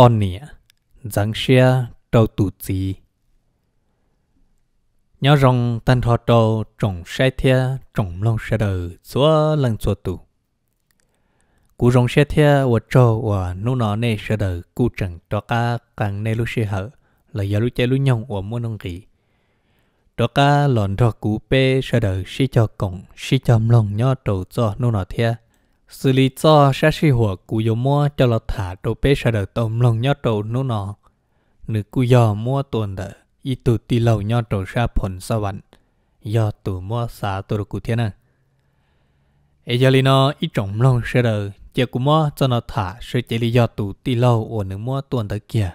bọn nè, giáng xe trâu tù chí. Nhớ rong tan thọ trâu trồng xe thia trồng lông xe đời xóa lần xóa tù. Cú rong xe thia và trâu và nụ nọ nê xe đời cú chẳng cho cá càng nê lúc xe hở là giờ lúc chơi lúc nhông và mua nông kỳ. Cho cá lòn thọ cú bê xe đời xe cho cổng xe cho lông nhớ trâu cho nụ nọ thia. สืลีจอแช่ชีหัวกูยมัวจลถาตัเปชาเดตมลงยอดตโนนอหนึ่งกูยอมัวตัวเดออีตุตีเหล่ายอดตัวชาผลสวรรค์ยอดตัวมัวสาตุรกุเทนะ เอจลีนออีจงลงเชเดอเจกูมัวจนถาสือเจลียอดตุตีเหล่าอวหนึ่งมัวตัวเดเกีย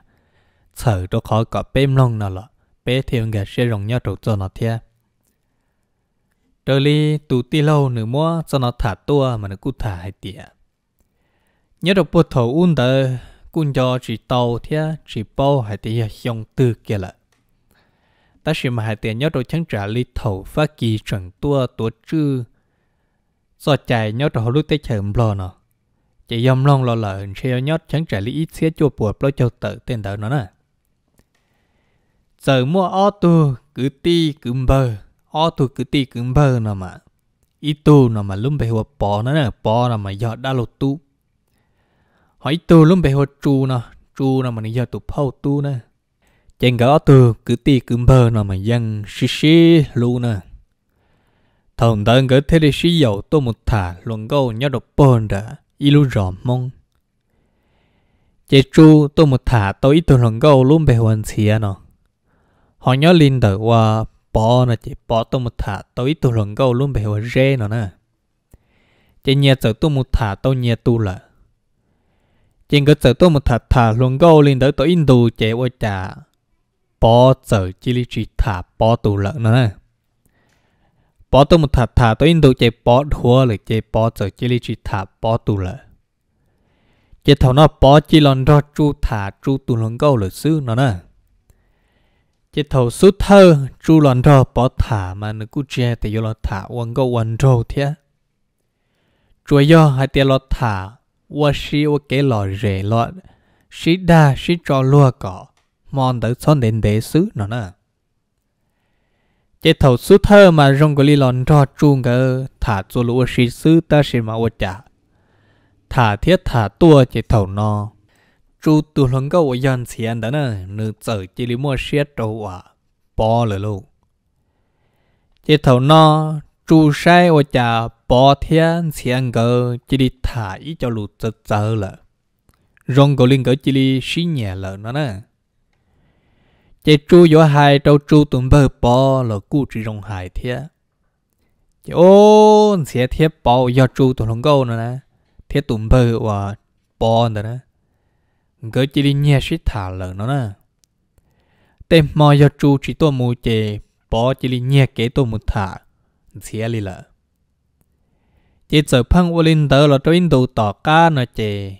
เฉอตัวขอกับเป้มลงนอ่ละเป้เทียงกับเชรงยอดตจนเทีย trở li tụ ti lâu nữa mua cho nó thả tua mà nó cú thả hai tiệt nhớ được bộ thầu un tờ cũng cho chỉ tàu thế chỉ bao hay tỉa xong tư kia là ta chỉ mà hay tỉa nhớ được chẳng trả li thầu phát kỳ chuẩn tua tua chư do chạy nhớ được lúc tới chờ lo nó chạy dòng long lo lợn treo nhớ chẳng trả li ít xía chua bùa lo cho tự tiền tờ nó nè giờ mua ô tu cứ ti cứ bờ o tu cứ tì cứ bờ nó mà ít nó mà lúc về hồ bò nó bò nó mà giờ đã lột tu hỏi tu lúc về hồ tru nó tru nó mà giờ tụ phâu tu nè chèn cả o tu cứ tì cứ bờ nó mà dân xí xí lu nè thằng tao cứ thế để xí dầu tôi một thả luồng câu nhớ đọc bồn đã ít lu mong chế chu tôi một thả tôi ít tu luồng câu luôn về hoàn xìa nó họ nhớ linh đời qua bỏ nó chỉ bỏ tôi một thả tôi ít tôi lần câu luôn bị hồi rê nó nè chỉ nhẹ sợ tôi một thả tôi nhẹ tu là chỉ có sợ tôi một thả thả lần câu lên tới tôi in đồ chạy qua trả bỏ sợ chỉ lý chỉ thả bỏ tu lợn nó nè bỏ tôi một thả thả tôi in đồ chạy bỏ thua lại chạy bỏ sợ chỉ lý chỉ thả bỏ tu lợn chỉ thầu nó bỏ chỉ lần ra chu thả chu tu lần câu là xứ nó nè chỉ thầu sút thơ chu lòn rò bỏ thả mà nó cứ che thì vô lò thả quăng go quăng rồi thế chúa do hai tia lò thả wa xí wa kế lo rể lo, xí đa xí cho lúa cỏ mòn tới son đến đế xứ nó nè chỉ thầu sút thơ mà rong cái lòn rò chu ngờ thả cho lúa xí xứ ta xí mà qua cha, thả thiết thả tua chỉ thầu nó chú tu lông câu ở dân tiền đó nè nữ sợ chỉ lý mua xe trâu à bỏ lỡ luôn chỉ thầu nó chú sai ở nhà bỏ thiên tiền cơ chỉ đi thả ý cho lụt sợ sợ lỡ rong cầu linh cỡ chỉ đi xí nhẹ lỡ nó nè chỉ chú vô hai trâu chú tụm bờ bỏ lỡ cụ chỉ rong hai thiên chỉ ô xe thiết bỏ do chú tu lông câu nữa nè thiết tụm bờ và bỏ nữa nè gỡ chỉ đi nhẹ sĩ thả lợn nó nè tên mò do chu chỉ tôi mù chè bỏ chỉ đi nhẹ kế tôi mù thả xia li lợ chỉ sợ phăng vô linh tớ là tôi in đồ tỏ ca nó chè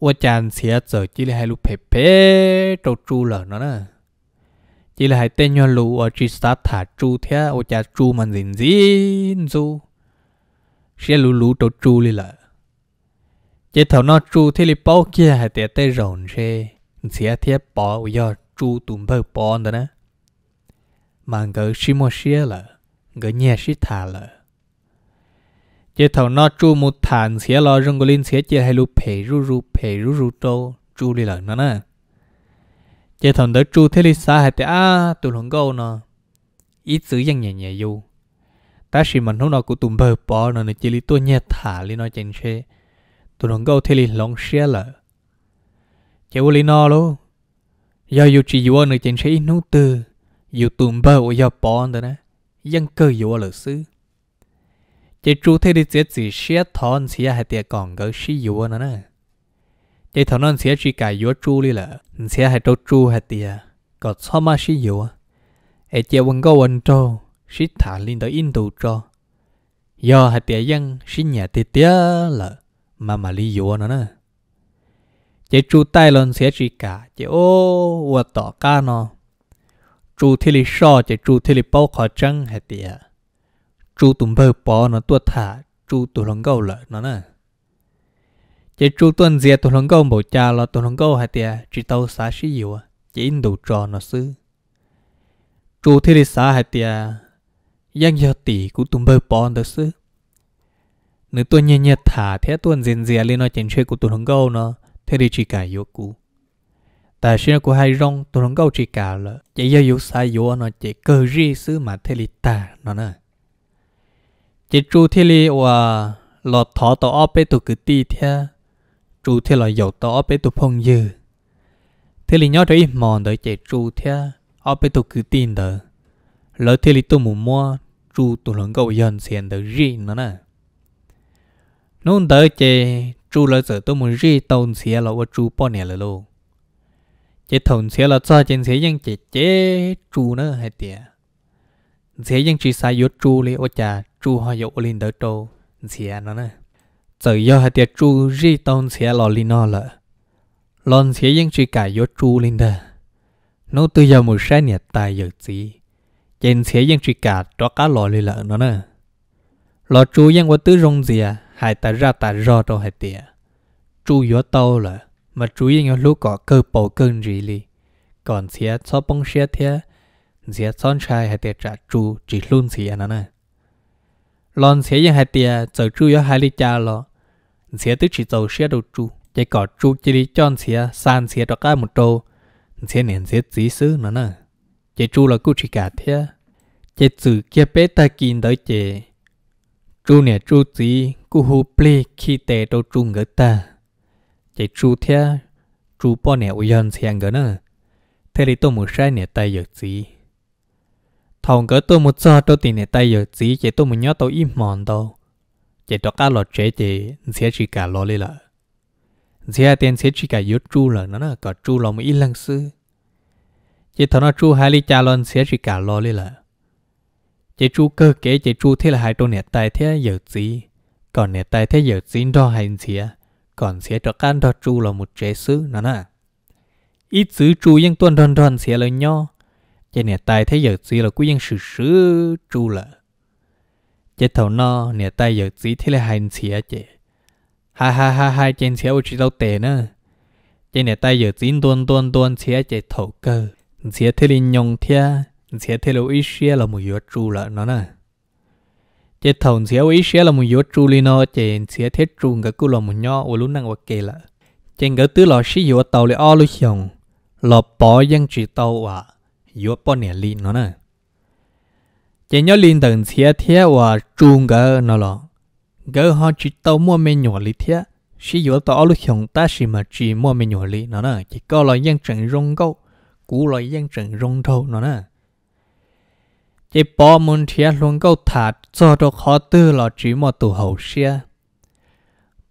vô chàn xia sợ chỉ là hai lúc phê phê trâu chu lợn nó nè chỉ là hai tên nhau lũ ở chỉ sát thả chu thế ô chà chu mà dính dính du sẽ lũ lũ trâu chu li lợ chế thầu nó chu thế li bao kia hay tiệt tê rồng xe xía thế bỏ bây giờ chu tụm bơ bỏ đó nè mà ngỡ xí mua xía là ngỡ nhẹ xí thà là chế thầu nó chu một thàn xía lo rong cái linh xía chế hay lu phê ru ru phê ru ru trâu chu li lợn nè chế thầu đỡ chu thế li xa hay tiệt à tụi hồng câu nó ít giữ dân nhẹ nhẹ yêu ta chỉ mình hôm nào cũng tụm bơ bỏ nó chỉ li tôi nhẹ thà li nó chèn xe tụi nó gâu thế li lòng xe lợ chế vô li nó lô giờ dù chỉ vô nơi trên xe nô từ dù tụm bờ ở giờ bỏ đó nè dân cơ vô lợ xứ chế chú thế đi chế chỉ xe thon xia hai tiệt còn gỡ xí vô nữa nè chế thon nó xia chỉ cả vô chú li lợ xia hai trâu chú hai tiệt có sao mà xí vô ai chế vẫn gâu vẫn trâu xí thả lên tới in tù trâu giờ hai tiệt dân xí nhà tiệt tiệt lợ mà mà lý do nó nè, chế chú tay lần sẽ chỉ cả chế ô và tỏ ca nó chú thì lì so chế chú thì lì bao khó chăng hay tìa chú tụm bơ bó nó tuột thả chú tụi lòng gâu lợi nó nè chế chú tuần diệt tụi lòng gâu bổ cha lo tụi lòng gâu hay tìa chỉ tàu xá xí yếu chế in đủ trò nó sư, chú thì lì xá hay tìa giang giờ tỷ cũng tụm bơ bó nó sư nếu tôi nhẹ nhẹ thả thế tôi diện dìa lên nói chuyện chơi của tôi không câu nó thế thì chỉ cả yếu cũ ta xin của hai rong tôi không câu chỉ cả là chỉ do yếu sai yếu nó chỉ cơ ri xứ mà thế thì ta nó nè chỉ chú thế thì và lọt thọ tao óp bê tôi cứ ti thế chú thế là dầu tao óp bê tôi phong dư thế thì nhớ thấy mòn đợi chỉ chú thế óp bê tôi cứ tin đỡ lỡ thế thì tôi muốn mua chú tôi không câu dần xiên đỡ ri nó nè nôn tới chê chú lỡ giờ tôi muốn ri tồn xía là của chú bỏ nè lỡ lô, chế thồn xía lọ cho chân xía dân chế chế chú nữa hay tiệt xía dân chỉ sai yếu chú li ô chà chú họ yếu lên đỡ trâu xía nó nữa giờ yếu hay tiệt chú rì tồn xía lọ li nó lợ, lon xía dân chỉ cả yếu chú lên đỡ nó từ giờ một sáng nhật tài giờ gì chân xía dân chỉ cả cho cá lò li lỡ nó nữa lọ chú dân qua tứ rong gì hai ta ra ta rõ đâu hai tiệt, chú yếu tao là mà chú yên lúc có cơ bầu cơn rì li còn xe cho bông xe thế xe son trai hai tiệt trả chú chỉ luôn xe nó nè lon xe yên hai tiệt giờ chú yếu hai li cha lo xe tức chỉ tàu xe đầu chú chỉ có chú chỉ đi chọn xe san xe đó cả một tô, xe nền xe chỉ xứ nè nè chỉ chú là cứ chỉ cả thế chỉ từ kia bé ta kín tới chỉ chú nè chú tí cú hú plê khi tè đâu chú ngỡ ta chạy chú thea chú bỏ nè ôi dân xe ngỡ nữa thế thì tôi muốn sai nè tay giờ gì thằng cỡ tôi muốn cho tôi tiền nè tay giờ gì chạy tôi muốn nhớ tôi im mòn đâu chạy đó cả lọt chế chạy xe chỉ cả lọ lên là xe tiền xe chỉ cả yếu chú là nó là có chú là một ít lăng sư chạy thằng nó chú hai ly cha lon xe chỉ cả lọ lên là chị chú cơ kế chị chú thế là hai trâu nẹt tài thế giờ gì còn nẹt tai thế giờ gì đó hay gì còn sẽ cho can đó chú là một chế sứ nó nè ít xứ chú yên tuần đòn đòn sẽ lời nho chị nẹt tai thế giờ gì là quý yên sự sứ chú là chị thầu no nẹt tai giờ gì thế là hay gì chị ha ha ha ha trên xe ô chị đâu tệ nữa trên nẹt tai giờ gì tuôn tuôn tuôn xe chạy thầu cơ xe thế linh nhong thế sẽ thế lâu ít xe là một yếu trụ là nó nè chế thầu sẽ ít xe là một yếu trụ li nó chế sẽ thế trụ cái cú là một nhỏ ở lúc năng vật kề là chế cái tứ là sĩ yếu tàu là o lúc xong là bỏ dân chỉ tàu à yếu bỏ nè li nó nè chế nhớ liên tầng sẽ thế và trụ cái nó là cái họ chỉ tàu mua mấy nhỏ li thế sĩ yếu tàu o lúc xong ta sĩ mà chỉ mua mấy nhỏ li nó nè chỉ có là dân chẳng rong câu cú là dân chẳng rong thâu nó nè chỉ bỏ môn chia luôn câu thả cho được khó tư là chỉ mà tụ hậu xe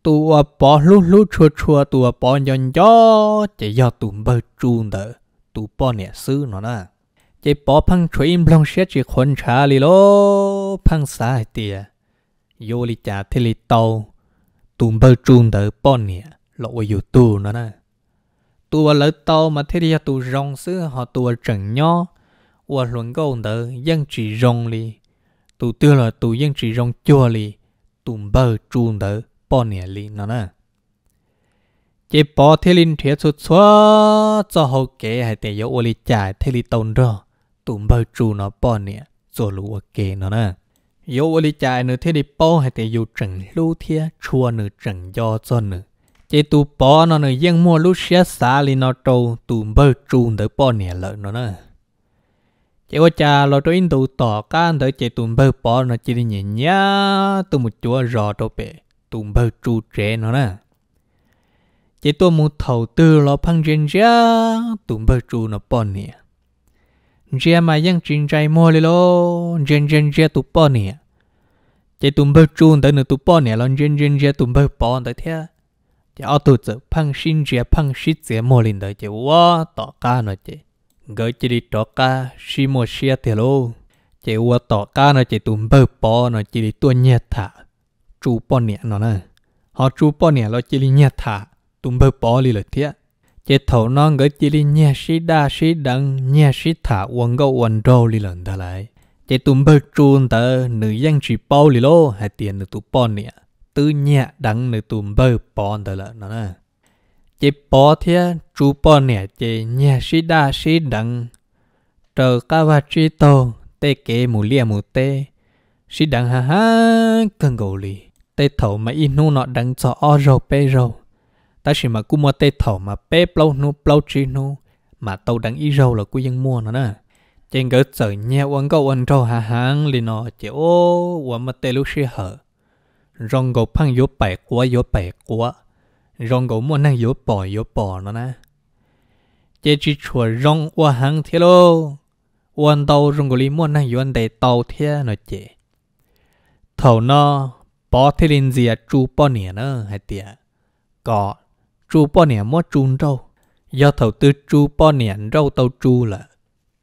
tụ bỏ lú lú chua chua tụ bỏ nhon gió chỉ do tụ bơ chuông đỡ tụ bỏ nẻ sư nó nè chỉ bỏ phăng chuối im long xe chỉ khốn trả lì lô phăng xa tìa vô li trả thế li tàu tụ bơ chuông đỡ bỏ nẻ lộ yêu tụ nó nè tụ lỡ tàu mà thế đi tụ rong sư họ tụ trần nhau 我轮够的应只容里，tu tiêu là tu yên chỉ rong chua li tùm bơ chuông đỡ bỏ nẻ li nó nè chế bỏ thế linh thế xuất xóa cho hậu kế hay tệ yếu ô li trả thế li tồn rò bơ chu nó bỏ nẻ rồi lũ ô nó nè yếu ô li trả nữa thế li hay tệ yếu trần lũ thế chua nữa trần do cho nữa chế tu nó nữa yên mua lũ xe xa li nó trâu tùm bơ chuông đỡ bỏ nè lợ nó nè chỉ có cha lo cho in tụ tỏ can tới chạy tụm bơ bỏ nó chỉ đi nhìn nhá tụ một chúa rò cho bể tụm bơ trụ trẻ nó nè chỉ tôi một thầu tư lo phăng trên ra tụm bơ trụ nó bỏ nè ra mà dân trình trai mò lên lo trên trên ra tụ bỏ nè chỉ tụm bơ trụ tới nửa tụ bỏ nè lo trên trên ra tụm bơ bỏ tới thế chỉ ở tụ chữ phăng sinh ra phăng sinh ra mò lên tới chỉ wow tỏ can nó chỉ gửi chỉ đi trọ ca xì mùa xia thì lô chỉ qua tỏ ca nó chỉ tụm bờ bò nó chỉ đi tua nhẹ thả chú bò nhẹ nó nè họ chú bò nhẹ nó chỉ đi nhẹ thả tụm bờ bò đi lời thiệt chỉ thầu nó gửi chỉ đi nhẹ xí đa xí đằng nhẹ xí thả quần gấu quần rô đi lần ta lại chỉ tụm bờ chuồn tờ nữ dân chỉ bao đi lô hay tiền nữ tụm bò nhẹ tư nhẹ đằng nữ tụm bờ bò tờ lợn nó nè chế bỏ thế chú bỏ nè chế nhà sĩ đa sĩ đặng trở cá và trí tô tê kế mù lia mù tê sĩ đặng ha ha cần gầu lì tê thầu mà in nu nọ đặng cho o rầu pê rầu ta chỉ mà cú mua tê thầu mà pê plau nu plau trí nu mà tàu đặng y rầu là cú dân mua nó nè trên gỡ sợ nhẹ uống câu uống rau ha hang lì nó chế ô uống mà tê lúc sĩ hở rong gấu phăng yếu bảy quá yếu bảy quá rong gấu mua năng yếu bỏ yếu bỏ nó nè chế chỉ chùa rong qua hàng thế lô quan tàu rong gấu li mua năng yếu để tàu thế nó chế thầu nó bỏ thế linh gì à chú bỏ nè nó hay tiệt có chú bỏ nè mua chun râu. do thầu tư chú bỏ nè râu tàu chú là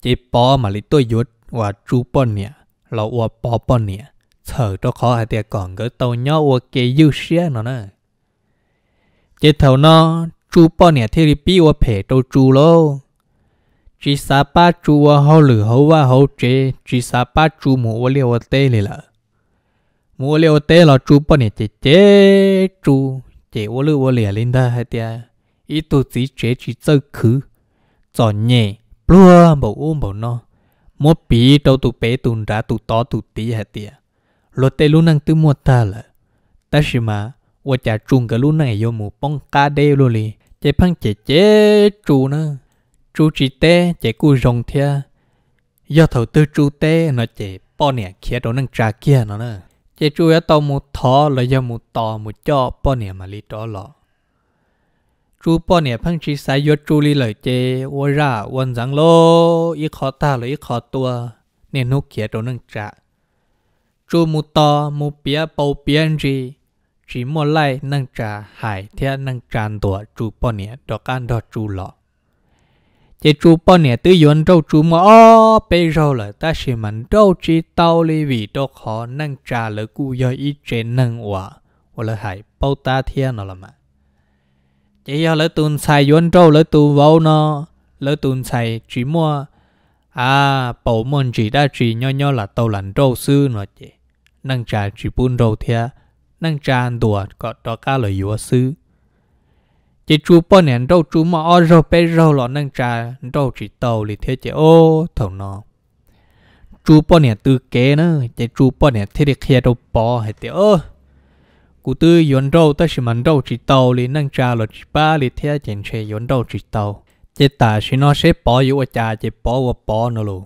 chế bỏ mà lấy tôi yếu và chú bỏ nè là và bỏ bỏ nè thở cho khó hay tiệt còn cái tàu nhỏ và cái yêu xe nó nè chế thầu nó chú bao nè thế bi wa phe đâu chú lô chỉ sa ba chú wa hậu lử hậu wa hậu chế chỉ sa ba chú mu wa liu wa tê lì lợ mu wa liu tê là chú bao nè chế chế chú chế wa lử wa lìa lên đó hay tia ý tu chỉ chế chỉ chơi khứ cho nhẹ plua bộ ôm bộ nó mua bí đâu tụ bé tụ ra tụ to tụ tí hay tia lo tê luôn năng tư mua ta lợ ta mà 我家种个路呢有木帮家的路里，这帮姐姐住呢，住几代这古容天，要头都住代那这包年开到能扎建了呢，这主要到木头了要木刀木脚包年嘛里着了。chú bỏ nè phăng chỉ sai yo chú li lời chê ô ra quân rằng lô ít khó ta lời ít khó tua nên nô kia đồ nâng trả chú mu to mu bia bầu bia gì chỉ mua lại nâng trà hải theo nâng tràn tổ chú bò nè đó can đó chú lọ chỉ chú bò nè tư yến đâu chú mà ô bây giờ là ta chỉ mình đâu chỉ tàu lì vì đó khó nâng trà lỡ cú do ý chế nâng hòa hoặc là hải bao ta theo nó là mà chỉ do lỡ tuần xài yến đâu lỡ tu vào nó lỡ tuần xài chỉ mua à bảo môn chỉ đa chỉ nho nho là tàu lãnh đâu sư nó chế nâng trà chỉ buôn đâu theo năng tràn đùa có đó cá lời dùa sư chỉ chú bò nè đâu chú mà ở rau bé rau lọ năng trà đâu chỉ tàu lì thế chỉ ô thằng nó chú bò nè từ kế nữa chỉ chú bò nè thế để kia đâu bò hay thế ô cụ tư yến đâu ta chỉ mình đâu chỉ tàu lì năng trà lọ chỉ ba lì thế chỉ chơi yến đâu chỉ tàu chỉ ta chỉ nó sẽ bỏ yêu ở trà chỉ bỏ ở bỏ nó luôn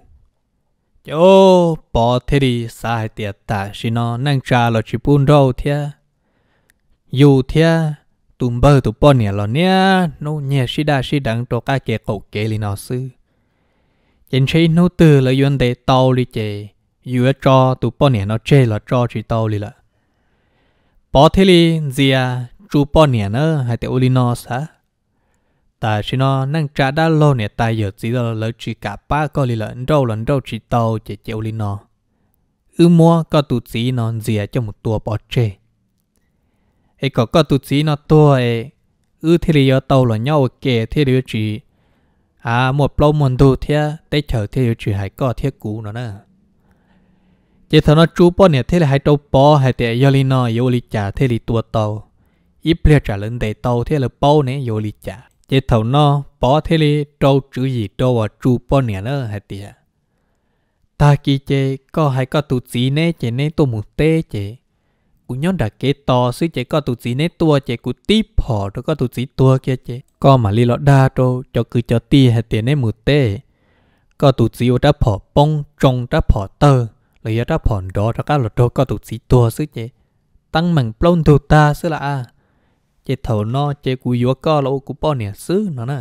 Yo, bỏ thế đi xa hai tiệt ta? Xin nó năng trà là chỉ bún đâu thế. Dù thế, tụm bơ tụ bơ nè lò nè, nô nhẹ xí đa xí đắng trò ca kè cậu kè lì nó sư. Chính xí nô tư là yuân tế tàu lì chè, dù cho tụ bơ nè nó chê là cho chỉ tàu lì lạ. Bỏ thế đi, dìa, à, chú bơ nè nó hai tiệt ô lì nó xa ta chỉ nó năng trả đã lâu nè ta giờ chỉ là lỡ chỉ cả ba có lì lợn rau lợn rau chỉ tàu chỉ chịu lì nó ư mua có tụ chỉ nó dìa cho một tua bỏ chê ấy có có tụ chỉ nó tua ấy ư thế lì giờ tàu là nhau kể thế lì chỉ à một lâu một đồ thế tới chờ thế lì chỉ hay có thế cũ nó nè chỉ thằng nó chú bỏ nè thế là hai đầu bỏ hai tệ giờ lì nó giờ lì trả thế lì tua tàu ít bia trả lớn để tàu thế là bao nè giờ lì trả chế thầu nó bỏ thế li trâu chữ gì trâu và chu bỏ nè nữa hay tiệt ta kỳ chế có hay có tụ chỉ nè chế nè tôi một tê chế cũng nhớ đã kế to suy chế có tụ chỉ nè tua chế cũng tiếp họ rồi có tụ chỉ tua kia chế có mà li lọ đa trâu cho cứ cho ti hay tiệt nè một tê có tụ chỉ ở đó họ bông trong đó họ tơ lấy ở đó họ đó đó các lọ trâu có tụ chỉ tua suy chế tăng mạnh plon tụ ta suy là à chế thầu nó chế cú yếu co là ô cú bao nè xứ nó nè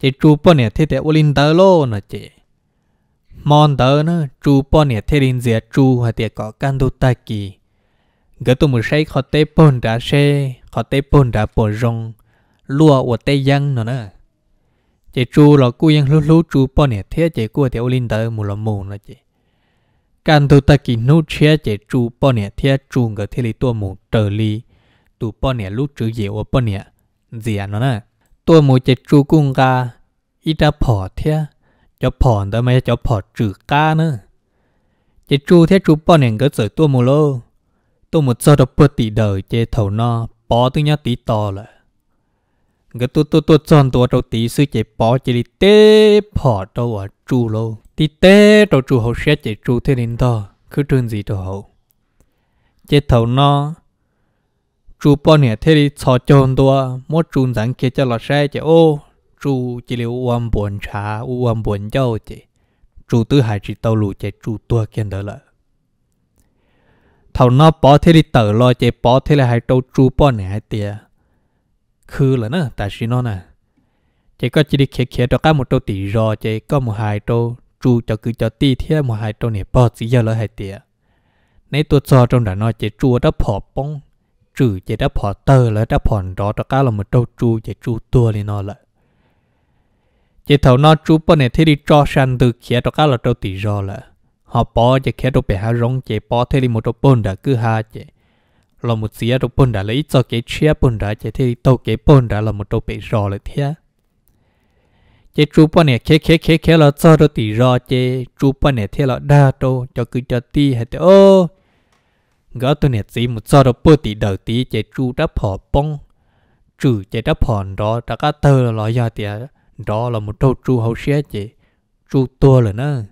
chế chú bao nè thế thế ô linh tờ lô nè chế mòn tờ nè chú bao nè thế linh dìa chú hay thế có can đồ ta kỳ gỡ tụi mình say khó tê bồn đá xe khó tê bồn đá bồn rong lúa ô tê giăng nó nè chế chú là cú yên lú lú chú bao nè thế chế cú thế ô linh tờ, mù là mù nè chế can đồ ta kỳ nô chia chế chú bao nè thế chú gỡ thế li tua mù trở li tu bò nè lúc chữ gì ở bò nè gì à nó nè tôi muốn chơi chú cung ca, ít đã bỏ thế cho bỏ đó mà cho bỏ chữ ca nữa chơi chú thế chú bò nè cái sợi tôi muốn lô tôi muốn cho được bớt tỷ đời chơi thầu nó bỏ tôi nhá tỷ to là cái tôi tôi tôi chọn tôi đầu tí sư chơi bỏ chơi đi tê bỏ đâu à chú lô tí tê đầu chú hậu sẽ chơi chú thế nên to cứ trường gì đâu hậu chế thầu nó chú bọn nè thế đi cho chôn đua mỗi chú rằng kia cho lọ xe chứ ô chú chỉ liu uống buồn trà uống buồn dâu chứ chú tứ hải chỉ tàu lù chứ chú tua kiên đỡ lợi thầu nó bỏ thế đi tờ lo chứ bỏ thế là hai trâu chú bọn nè hai tia khư là nữa tại sao nó nè chỉ có chỉ đi khía khía cho cá một trâu tỷ rò chỉ có một hai trâu chú cho cứ cho tì thế một hai trâu nè bỏ chỉ giờ lỡ hai tia nếu tôi cho trong đó nói chỉ chú đã bỏ bông trừ chỉ đã bỏ tờ là đã bỏ đó đó cá là một trâu chú chỉ chú tua đi nó lại chỉ thầu nó chú bên này thì đi cho sang từ kia đó cá là trâu tỷ do là họ bỏ chỉ kia đâu bị hạ rong chỉ bỏ thế đi một trâu bồn đã cứ ha chỉ là một xía trâu bồn đã lấy cho cái chia bồn đã chỉ thế đi tàu cái đã là một trâu bị do lại thế chỉ chú bên này khé khé khé khé là cho trâu tỷ do chú bên này thế là đa trâu cho cứ cho ti hay thế gỡ tôi nhiệt gì một giờ đó bữa tí đầu tí chạy chu đã phò bông trừ chạy đã phò đó đã cá tơ lo do thì đó là một trâu chu hậu xe chị chu tua là nữa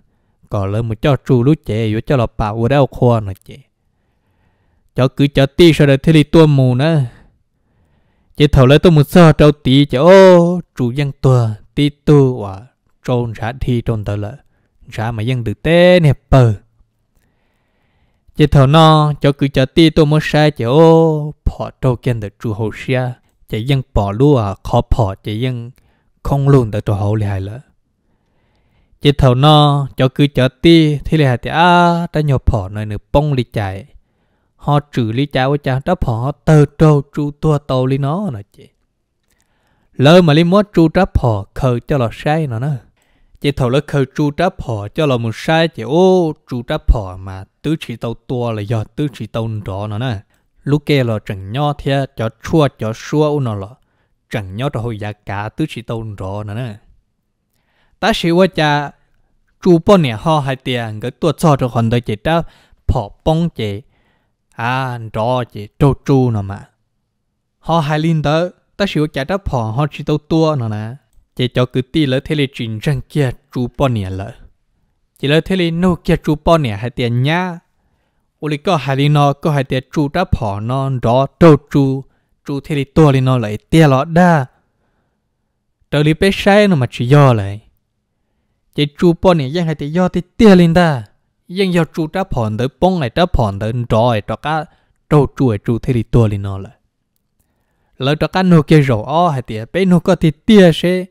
có lời một cho chu lúc chạy vô cho là bảo ở đâu khoa nữa chị cho cứ cho tí sao để thế đi tua mù nữa chị thầu lấy tôi một giờ trâu tí chạy ô chu dân tua tí tua và trôn ra thì trôn tới là ra mà dân được tê nè bờ chỉ thầu nó cho cứ cho ti tôi muốn sai chỉ ô bỏ trâu kiên được chú hồ xe chỉ vẫn bỏ luôn à khó bỏ chỉ vẫn không luôn được chú hồ lại lỡ chỉ thầu nó cho cứ cho ti thì lại thì à đã nhổ bỏ nơi nửa bông lì chạy họ trừ lý chạy với cha đã họ tờ trâu chú tua tàu lì nó nè chị lỡ mà lì muốn chú đã họ khờ cho lọ sai nó nữa chỉ thầu là khơi chú tráp phò cho là một sai chỉ ô chú tráp phò mà tứ chỉ tàu to là do tứ chỉ tàu rõ nó nè lúc kia là chẳng nho thia cho chua cho xua u nó là chẳng nho cho hồi giá cả tứ chỉ tàu rõ nó nè ta sĩ quá cha chú bao nè họ hai tiền cái tua cho cho còn đời chỉ tráp phò bông chỉ à rõ chỉ trâu chú nó mà họ hai linh tới ta sĩ quá cha tráp phò họ chỉ tàu to nó nè chỉ cho cứ ti lỡ thế lì trình răng kia chú bò nè lỡ chỉ lỡ thế lì nô kia chú bò nè hay tiền nhá ô lì có hai lì nó có hai tiền chú đã bỏ nó đó đâu chú chú thế lì to lì nó lại tiền lọ đa tớ lì bé sai nó mà chỉ do lại chỉ chú bò nè giang hai tiền do thì tiền lên ta giang do chú đã bỏ tới bông này đã bỏ tới rồi đó cả đâu chú ấy chú thế lì to lì nó lại lỡ đó cả nô kia rồi ó hai tiền bé nô có thì tiền sẽ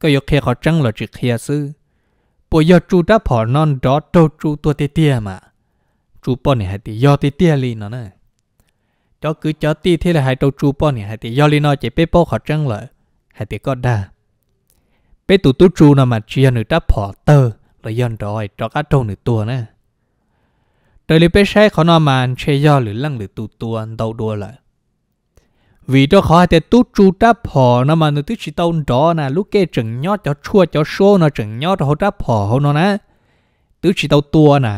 ก็ยกเคเขาจังหลอจิกเฮียซื้อปวยอจูด้าผอนอนดอโตจูตัวเตี้ยมาจูป้อนเนี่ยหายตียอเตี้ยลีเนาะนะจอคือจอตีที่ละหายโตจูป้อนเนี่ยหายตียอลีนอเจเป้โป้เขาจังเลยหายตีก็ได้เป้ตุตุจูน่ะมาเชียหนึ่งด้าผอเตอร์เลยย้อนดอยจอกัดโตหนึ่งตัวนะโดยลิเป้ใช้ขอนอมานเชยยอหรือลังหรือตูตัวเดาดัวเลยวีดอขอแต่ตู้จูดับพอนะมันตุชิตอนดอนะลูกเกจังยอดจะชั่วจะชั่วนะจังยอดเขาดับพอเขานะนะตุชิตอตัวนะ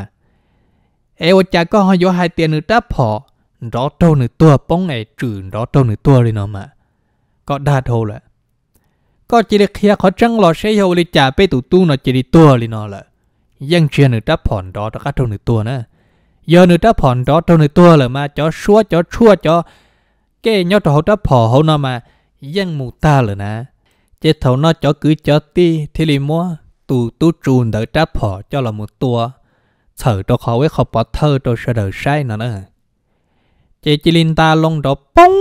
เอวจาก็หอยหายเตียนึ่งดับพอรอโตหนึ่งตัวป้องไอจืดรอโตหนึ่งตัวเลยนะมาก็ไดาโทละก็จิเลเคียเขาจังรอใช้เฮลิจ่าไปตุตู้นะจิริตัวเลยนะละยังเชียนึ่งดับผ่อนรอตะกัดโตนึ่งตัวนะยอหนึ่งดับผ่อนรอโตหนึ่งตัวเลยมาจอชั่วจอชั่วจอ cái nhau trò hậu trá phò hậu nó mà dân mù ta rồi nè chế thầu nó cho cứ cho ti thì lì mua tù tu trùn đỡ trá phò cho là một tua thở cho khó với khó bỏ thơ cho sợ đỡ sai nó nữa chế chỉ linh ta lông đó bông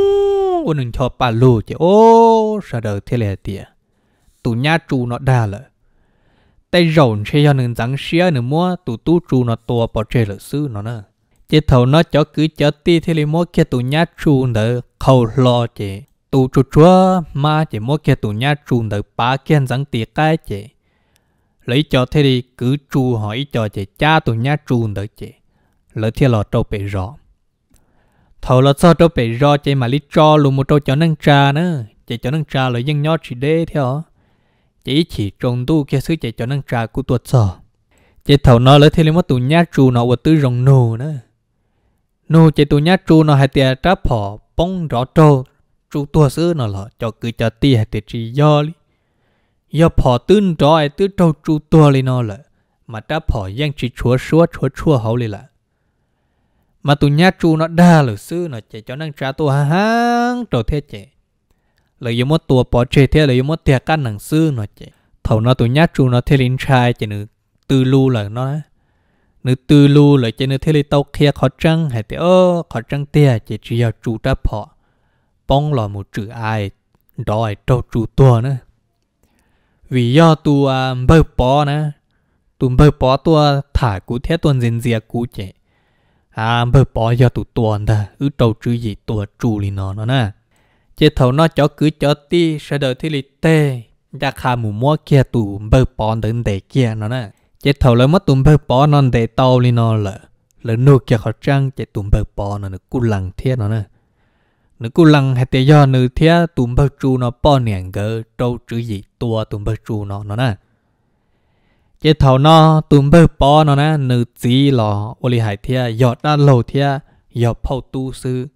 ôn đừng cho bà lù chế ô sợ đỡ thế là tiệt, tù nhà trù nó đa lợ tay rộn sẽ cho nên trắng xía nương mua tù tu trù nó tua bỏ chế là sư nó nữa chế thầu nó cho cứ cho ti thì lì mua kia tù nhà trù đỡ khâu lo chế, tụ chú chua mà chị mua kia tụ nhà chú nợ ba kia răng tiệt cái chế, lấy cho thế đi cứ chu hỏi cho chế cha tụ nhà chú nợ chế, lỡ thiên lọ trâu bể rõ thầu lọ sao trâu bể rõ chế mà lấy cho luôn một trâu cho năng trà nữa chế cho năng trà lấy dân nhó chỉ đê theo chỉ chỉ trông tu kia xứ chế cho năng trà của tuột sò chế thầu nó lỡ thiên lấy mất tụ nhà chú nó và tư rồng nù nữa nô chỉ tu nhát tru nó hay tiệt tráp phò bông rõ trâu tru tua sứ nó là cho cứ cho ti hay tiệt chỉ do lý do phò tưn rõ ai tứ trâu tru tua lý nó là mà tráp phò giang chỉ chúa chúa chúa chúa hậu lý là mà tu nhát tru nó đa lử sứ nó chỉ cho năng trả tu ha hang trâu thế chỉ là do một tua bỏ chế thế là do một tiệt căn năng sứ nó chỉ thầu nó tu nhát tru nó thế linh trai chỉ nữ từ lu là nó nữ tư lu lại chơi nữ thế li tàu kia khó trăng hay thế ơ khó trăng tia à, chỉ chỉ giờ chủ đã bong lò một chữ ai đòi trâu chủ tua nữa vì do tu à, bơ bó nữa tu bơ bó thả cú thế tuần dần dìa cú chạy à bơ bó do tu tuần ta ứ trâu chữ gì tua chủ nó nó nè chế thầu nó cho cứ cho ti sợ đời thế li tê ra khà mù mua kia tu bơ bó đến để kia nó nè chế thầu lấy mất tụm bơ bó non để tàu lên nó là là nô kia khó trăng chế tụm bơ bó nó nó cú lăng thiết nó nè nó cú lăng hay tế do nó thiết tụm bơ chu nó bó nèn gỡ trâu chữ gì tua tụm bơ chu nó nó nè chế thầu nó tụm bơ bó nó nè nó chỉ lò ô li hải thiết giọt đa lầu thiết giọt phao tu sư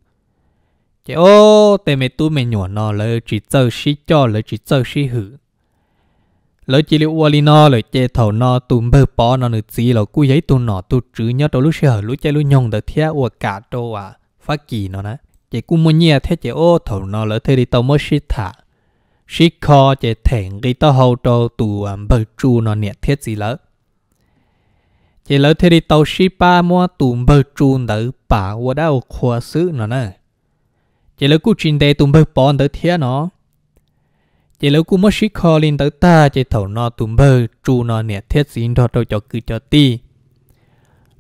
chế ô tê mê tu mê nhỏ nó lỡ chỉ dơ xí cho lỡ chỉ dơ xí hử lỡ chỉ liệu uali no lỡ chê thầu no tùm bơ bó nó nữ gì lỡ cú giấy tùm nọ tù chữ nhớ đâu lúc xe hở lúc chơi lúc nhông đỡ thea ua cả đô à phát kỳ nó nè chỉ cú mua nhẹ thế chỉ ô thầu nó lỡ thế đi tàu mới xí thả xí kho chỉ thèn cái à, tàu hậu đô tù bơ chu nó nhẹ thế gì lỡ chỉ lỡ thế đi tàu xí ba mua tùm bơ chu đỡ bà ua đau khua xứ nó nè chỉ lỡ cú trình đề tùm bơ bó đỡ thea nó chỉ lâu cũng mất sĩ khó lên tới ta chỉ thầu nó tùm bơ trụ nó nè thiết xin thọ đâu cho cứ cho ti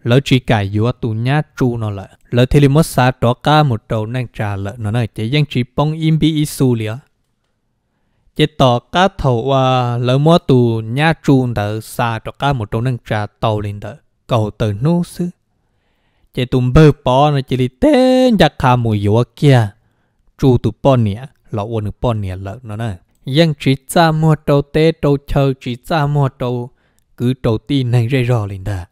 lỡ chỉ cài yếu tù nhá trụ nó lợi, lỡ thì lì mất xa đó ca một đầu năng trà lợi nó này chỉ giang chỉ bông im bi isu lìa chỉ tỏ cá thầu à lỡ mua tù nhá trụ đỡ xa đó ca một đầu năng trà tàu lên đỡ cầu từ nô sư chỉ tùm bơ bó nó chỉ lì tên giặc khá mùi yếu kia trụ tù bó nè lỡ uống bó nè lợi nó này dân chỉ cha mua trâu tê trâu chờ chỉ cha mua trâu cứ trâu ti này rơi rò lên đà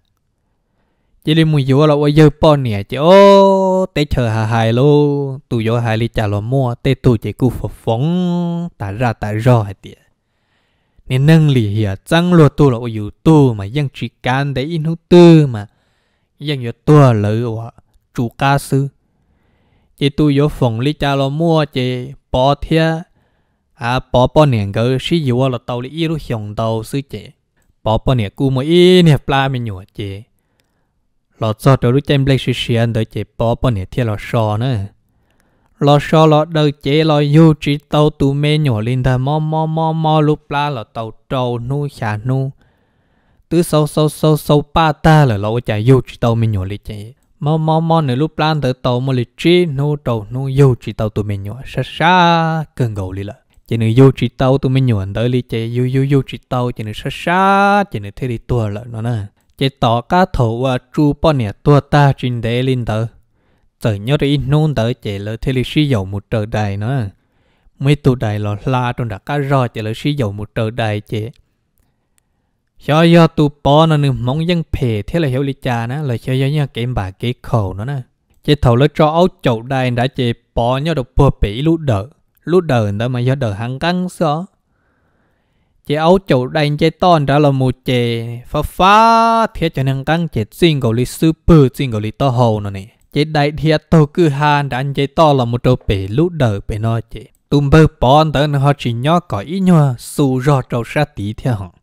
chỉ lên mùi dỗ là ôi dơ po nè chứ ô tê chờ hà hài lô tụ dỗ hài li trả lò mua tê tụ chỉ cú phổ phóng tả ra tả rò hay tiệt nên nâng lì hiệp trăng lùa tụ là ôi dụ mà dân chỉ can để in hữu tư mà dân dỗ tụ à lỡ ủa chủ ca sư chỉ tụ dỗ phòng li trả lò mua chỉ bỏ thiệt à bỏ bỏ nè gỡ xí dụ là tàu lý yêu hiồng tàu sư chế bỏ bỏ nè cú mới y nè pla mình nhủa chế lọ cho tớ lúc chém lấy xí xí tới chế bỏ bỏ nè thiệt lọ sò nữa lọ sò lọ đầu chế lọ yêu chỉ tàu tụ mê nhủa lên thà mò mò mò mò lúc pla lọ tàu trâu nu xà nu tứ sâu sâu sâu sâu ba ta là lọ chả yêu chỉ tàu mình nhủa lên chế mò mò mò nửa lúc plan tới tàu mà lịch chi nô tàu nu yêu chỉ tàu tụi mình nhọ xa xa cần gầu đi lại chỉ nữ vô trí tàu tôi mới nhuận tới li chỉ vô vô vô trí tàu chỉ nữ xa xa chỉ nữ thế đi tua lợn nó nè chỉ tỏ cá thổ và chu bao nè tua ta trên đế lên tới tới nhớ đi nôn tới chỉ lỡ thế li sử dụng một trời đầy nó mấy tụ đầy lọ la trong đã cá rò chỉ lỡ sử dụng một trời đầy chỉ cho do tụ bỏ nó nè mong dân phê thế là hiểu lý cha nè là cho do nhà kém bà kế khổ nó nè chỉ thầu lỡ cho áo chậu đầy đã chỉ bỏ nhớ được bừa bỉ lũ đỡ lúc đời người mà do đời hắn căng sợ chế áo chậu đánh chế ton đó là một chế phá phá thiết cho nên căng chế xin gọi lý super xin gọi lý to hồ nó nè chế đại thiết to cứ han đánh chế to là một trâu bể lúc đời bể nó chế tùm bơ bọn tớ nó chỉ nhỏ có ý nhỏ xù rò trâu ra tí theo hỏng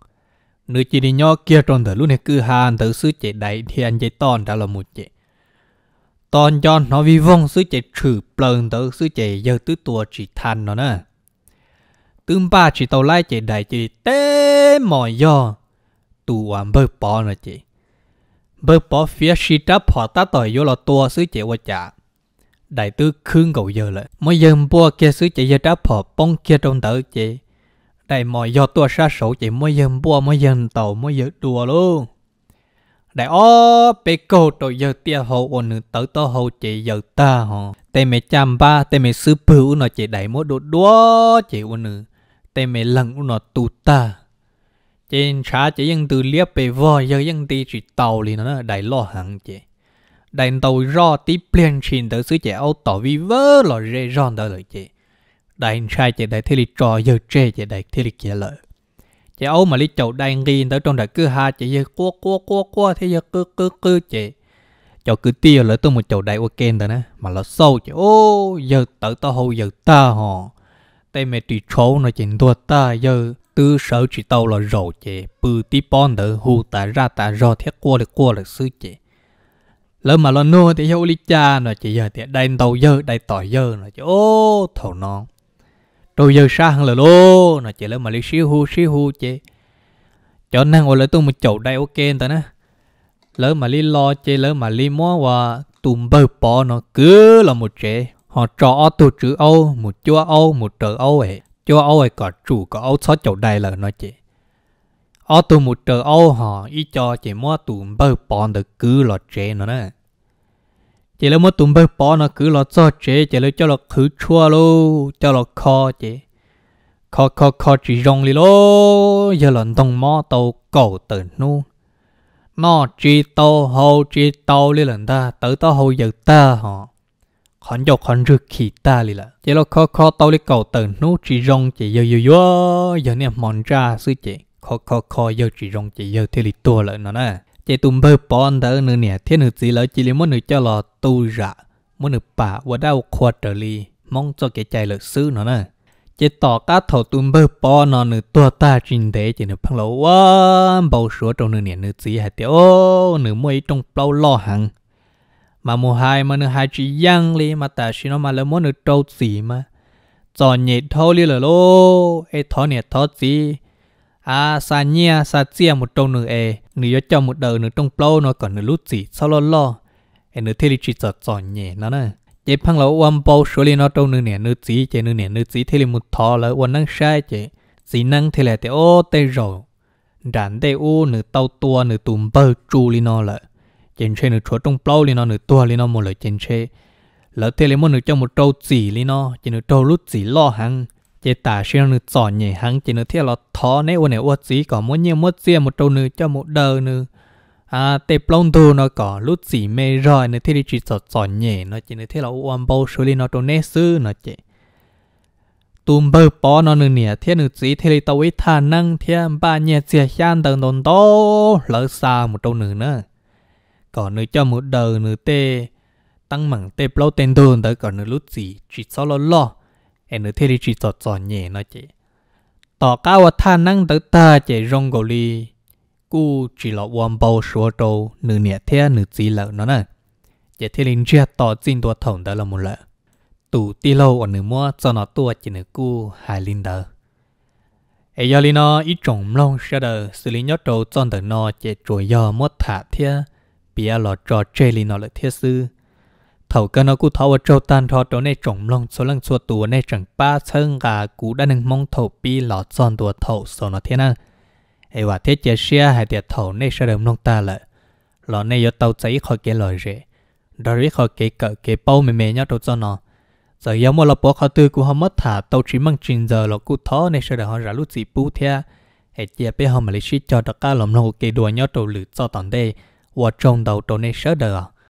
nữ chỉ đi nhỏ kia trong tớ lúc này cứ han tớ sư chế đại thiết chế ton đó là một chế ตอนจอน cho nó vi vong sư chạy trừ plần tới sư chạy giờ tứ tua chỉ than nó nè tương ba chỉ tàu lai chạy đại chế té mỏi do tù hoàn bơ bỏ nè chế bơ bỏ phía si trá bỏ ta tỏi vô là tua sư chạy qua chả đại tứ khương cầu giờ lại mỗi giờ bua kia sư chế giờ trá bỏ bông kia trong tờ chế đại mỏi do tua xa sổ chạy mỗi giờ bua mỗi giờ tàu mỗi giờ đùa luôn đại ô bê cô tổ giờ tia hồ ôn nữ tớ tớ hồ chị giờ ta hồ tê mẹ chăm ba tê mẹ sư bưu nó chị đại mỗi đồ đúa chị ôn nữ tê mẹ lần nó tụ ta trên xã chị dân từ liếp bê vò giờ dân tì chị tàu thì nó đại lo hẳn chị đại tàu ro tí plien xin tớ sư chị ô tỏ vi vơ lò rê ròn tớ lời chị đại trai chị đại thế lịch trò giờ chê chị đại thế lịch kia lợi chị ấu mà lý chậu đang ghi tới trong đời cứ ha chị giờ cua cua cua cua thế giờ cứ cứ cứ chị chậu cứ tiêu lỡ tôi một chậu đại ok rồi nè mà lỡ sâu chị ô giờ tự tao hầu giờ ta họ tay mẹ tùy chỗ nó chỉ đua ta giờ tư sở chỉ tàu là rổ chị bự tí bon đỡ hù ta ra ta rò thế cua được cua được sư chị lỡ mà lo nô thì hầu lý cha nó chị giờ thì đây đầu giờ đây tỏi giờ nó chị ô thầu non rồi giờ xa hơn là lô nó chỉ là mà lấy xíu hu xíu hu chê cho năng ở lại tôi một chỗ đây ok ta nè lỡ mà lý lo chê lỡ mà lý mua và tùm bơ bò nó cứ là một chê họ trọ tu chữ âu một chúa âu một trợ âu ấy chúa âu ấy có chủ có âu xó chỗ đây là nó chê ở tu một trợ âu họ ý cho chỉ mua tùm bờ bò được cứ là chê nó nè chỉ là mất tụm bơ bỏ nó cứ lo cho chế chỉ là cho là khử chua lô cho là khó chế khó khó khó chỉ rong li lô giờ lần tông mò tàu cầu tử nu nó chỉ tàu hậu chỉ tàu lì lần ta tới tàu hậu giờ ta họ khẩn dọc khẩn rực khí ta lì là chỉ là khó khó tàu lì cầu tử nu chỉ rong chỉ giờ giờ giờ giờ nè mòn ra sư chế khó khó khó giờ chỉ rong chỉ giờ thì li tua lại nó nè chế tụm bơ bọn đỡ nữa nè thế nữ gì lỡ chỉ lấy món nữ cho lò tu ra món nữ bà và đau khoa trở lì mong cho cái chạy lực sư nó nè chế tỏ cá thầu tụm bơ bọn nó nữ tua ta trình thế chỉ nữ phăng lỗ quá bầu sữa trong nữ nè nữ gì hạt tiêu nữ mui trong bao lo hàng mà mùa hai mà nữ hai chỉ giang li mà ta xin nó mà lấy món nữ trâu gì mà cho nhẹ thôi li lỡ lô ai thọ nè thọ gì à sa nhia sa chia một trâu nửa e nửa cho một đầu nửa trong plo nó còn nửa lút gì sau lo lo e nửa thế chỉ sợ sợ nhẹ nó nè chế phăng là uam bao số li nó trâu nửa nè nửa gì chế nửa nè nửa gì theli một thò là uam năng sai chế gì năng thì là thế ô tê rồi đàn tê u nửa tàu tua nửa tùm bơ chu li nó là chế chế nửa chỗ trong plo li nó nửa tua li nó một lời chế trên lỡ theli một nửa cho một trâu gì li nó chế nửa trâu lút gì lo hằng chế tả xuyên nữ tỏ nhảy hắn chỉ nữ thiết là thó nế ô nế ô chí có muốn nhiều mất riêng một trâu nữ cho một đời nữ à tê plong tu nó có lúc gì mê rồi nữ thiết chỉ tỏ tỏ nhảy nó chỉ nữ thiết là ôm bao số li trâu nế sư nó chỉ tùm bơ bó nó nữ nè thiết nữ chí thiết là tàu ấy thà năng thiết ba nhẹ chia hian tầng đồn tố lỡ xa một trâu nữ nữa có nữ cho một đời nữ tê tăng mảng tê plong tên tu tới có nữ lúc gì chỉ sau lo em thế đi chỉ tọt tọt nhẹ nó chị tỏ cao tha năng tới ta chị rong gò li cú chỉ là quan bao số trâu nửa nhẹ thế nửa chỉ lợ nó nè chị thế linh chia tỏ xin tua thổng đó là một lợ tủ ti lâu ở nửa mua cho nó tua chỉ nửa cú hai linh đờ ai giờ linh nó ít trồng long sẽ đờ xử lý nhót trâu cho đờ nó chị trồi do mất thả thế bia lọ trò chơi linh nó lợi thiết sư thầu cơ nó cú thầu ở châu tan thọ chỗ này trồng lông số lần số tù này chẳng ba sơn gà cú đã nâng mong thầu pi lọ tròn tù thầu số nó thế nào ai và thế chế xe hay tiệt thầu này sẽ đồng nông ta lợ lọ này do tàu cháy khỏi cái lời rể đó biết khỏi cái cỡ cái bao mềm mềm nhau đâu cho nó giờ yếu mà lọp bỏ khó tư cú không mất thả tàu chỉ mang trình giờ lọ cú thọ này sẽ được họ ra lúc gì bú thea ấy chế bây họ mà lấy cho tất cả lòng lông cái đùa nhau đầu lử cho tận đây và trong đầu đầu này sẽ được